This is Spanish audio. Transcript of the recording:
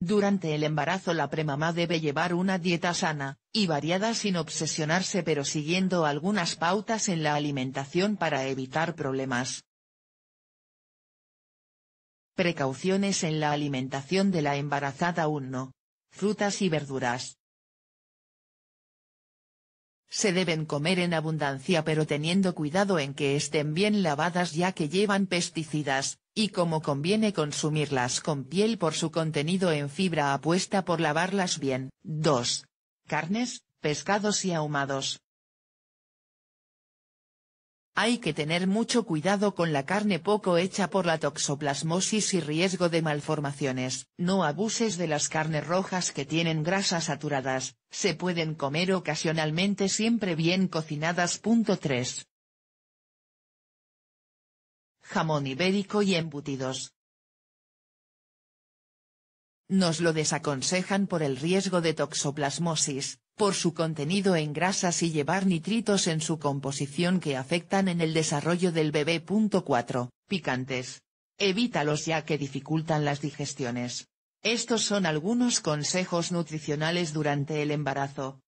Durante el embarazo la premamá debe llevar una dieta sana, y variada sin obsesionarse pero siguiendo algunas pautas en la alimentación para evitar problemas. Precauciones en la alimentación de la embarazada 1. Frutas y verduras. Se deben comer en abundancia pero teniendo cuidado en que estén bien lavadas ya que llevan pesticidas, y como conviene consumirlas con piel por su contenido en fibra apuesta por lavarlas bien. 2. Carnes, pescados y ahumados. Hay que tener mucho cuidado con la carne poco hecha por la toxoplasmosis y riesgo de malformaciones, no abuses de las carnes rojas que tienen grasas saturadas, se pueden comer ocasionalmente siempre bien cocinadas. 3. Jamón ibérico y embutidos. Nos lo desaconsejan por el riesgo de toxoplasmosis, por su contenido en grasas y llevar nitritos en su composición que afectan en el desarrollo del bebé. 4. Picantes. Evítalos ya que dificultan las digestiones. Estos son algunos consejos nutricionales durante el embarazo.